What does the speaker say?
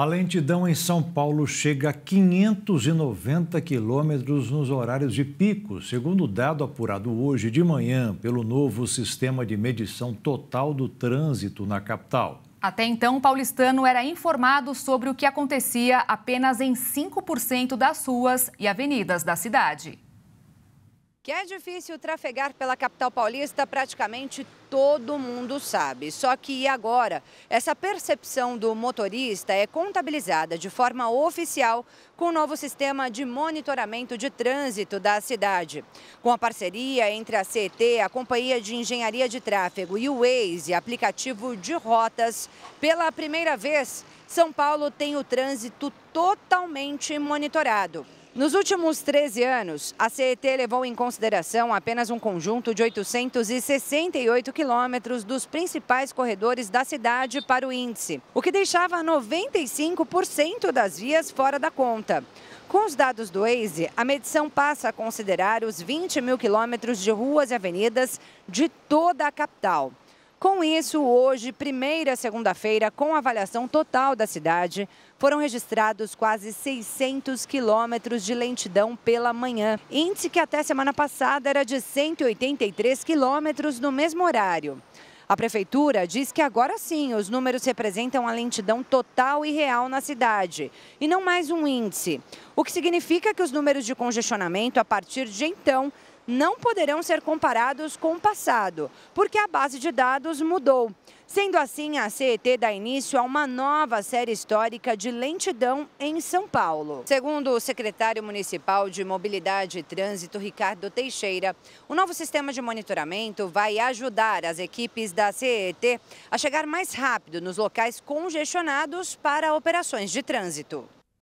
A lentidão em São Paulo chega a 590 quilômetros nos horários de pico, segundo o dado apurado hoje de manhã pelo novo sistema de medição total do trânsito na capital. Até então, o paulistano era informado sobre o que acontecia apenas em 5% das ruas e avenidas da cidade. Que é difícil trafegar pela capital paulista, praticamente todo mundo sabe. Só que agora, essa percepção do motorista é contabilizada de forma oficial com o novo sistema de monitoramento de trânsito da cidade. Com a parceria entre a CET, a Companhia de Engenharia de Tráfego, e o Waze, aplicativo de rotas, pela primeira vez, São Paulo tem o trânsito totalmente monitorado. Nos últimos 13 anos, a CET levou em consideração apenas um conjunto de 868 quilômetros dos principais corredores da cidade para o índice, o que deixava 95% das vias fora da conta. Com os dados do Waze, a medição passa a considerar os 20 mil quilômetros de ruas e avenidas de toda a capital. Com isso, hoje, primeira segunda-feira, com avaliação total da cidade, foram registrados quase 600 quilômetros de lentidão pela manhã. Índice que até semana passada era de 183 quilômetros no mesmo horário. A prefeitura diz que agora sim os números representam a lentidão total e real na cidade, e não mais um índice. O que significa que os números de congestionamento a partir de então não poderão ser comparados com o passado, porque a base de dados mudou. Sendo assim, a CET dá início a uma nova série histórica de lentidão em São Paulo. Segundo o secretário municipal de Mobilidade e Trânsito, Ricardo Teixeira, o novo sistema de monitoramento vai ajudar as equipes da CET a chegar mais rápido nos locais congestionados para operações de trânsito.